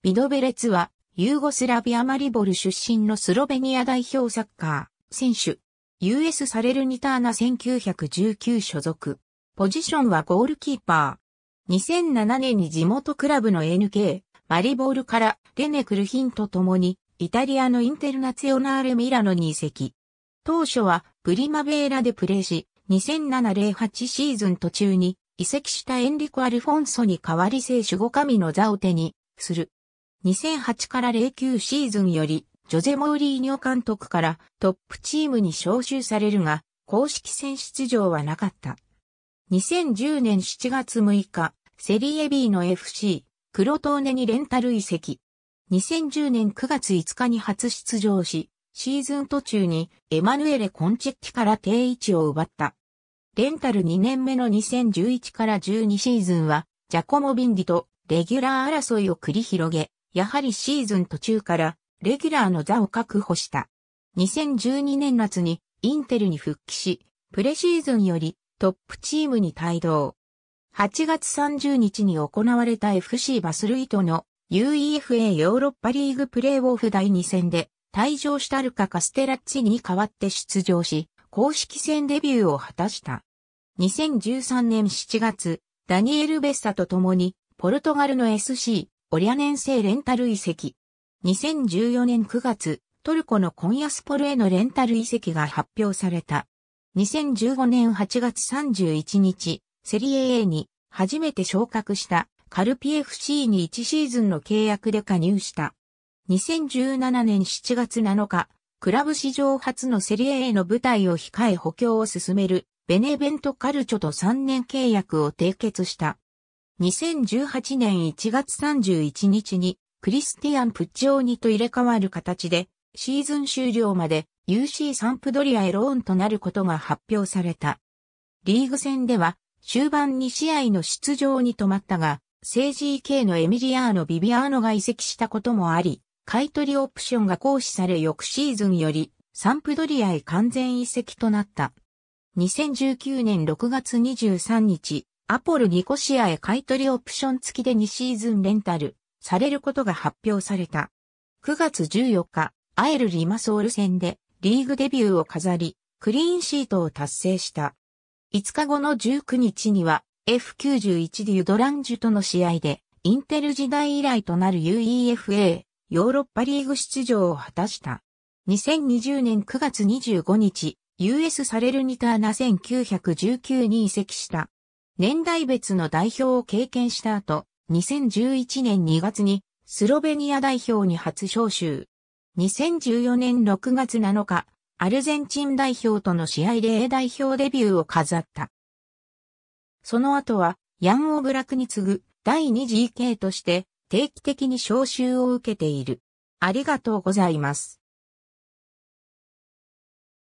ビドベレツは、ユーゴスラビアマリボル出身のスロベニア代表サッカー、選手。US サレルニターナ1919所属。ポジションはゴールキーパー。2007年に地元クラブの NK、マリボールからレネ・クルヒンと共に、イタリアのインテルナツヨナーレ・ミラノに移籍。当初は、プリマベーラでプレーし、2007-08シーズン途中に移籍したエンリコ・アルフォンソに代わり聖守護神の座を手にする。2008から09シーズンより、ジョゼ・モーリーニョ監督からトップチームに招集されるが、公式戦出場はなかった。2010年7月6日、セリエ B の FC、クロトーネにレンタル移籍。2010年9月5日に初出場し、シーズン途中にエマヌエレ・コンチェッキから定位置を奪った。レンタル2年目の2011から12シーズンは、ジャコモ・ビンディとレギュラー争いを繰り広げ、やはりシーズン途中からレギュラーの座を確保した。2012年夏にインテルに復帰し、プレシーズンよりトップチームに帯同。8月30日に行われた FC バスルイトの UEFA ヨーロッパリーグプレーオフ第2戦で退場したルカ・カステラッチに代わって出場し、公式戦デビューを果たした。2013年7月、ダニエル・ベッサと共にポルトガルの SC オリア年製レンタル遺跡。2014年9月、トルコのコンヤスポルへのレンタル遺跡が発表された。2015年8月31日、セリエ A に初めて昇格したカルピ FC に1シーズンの契約で加入した。2017年7月7日、クラブ史上初のセリエ A の舞台を控え補強を進めるベネベントカルチョと3年契約を締結した。2018年1月31日にクリスティアン・プッチオーニと入れ替わる形で、シーズン終了まで UC サンプドリアへローンとなることが発表された。リーグ戦では終盤2試合の出場に止まったが、政治 k のエミリアーノ・ビビアーノが移籍したこともあり、買い取りオプションが行使され翌シーズンよりサンプドリアへ完全移籍となった。2019年6月23日、アポルニコシアへ買取オプション付きで2シーズンレンタルされることが発表された。9月14日、アエル・リマソール戦でリーグデビューを飾り、クリーンシートを達成した。5日後の19日には F91 デュドランジュとの試合でインテル時代以来となる UEFA ヨーロッパリーグ出場を果たした。2020年9月25日、US サレルニターナ1919に移籍した。年代別の代表を経験した後、2011年2月にスロベニア代表に初招集。2014年6月7日、アルゼンチン代表との試合で A 代表デビューを飾った。その後は、ヤン・オブラクに次ぐ第 2GK として定期的に招集を受けている。ありがとうございます。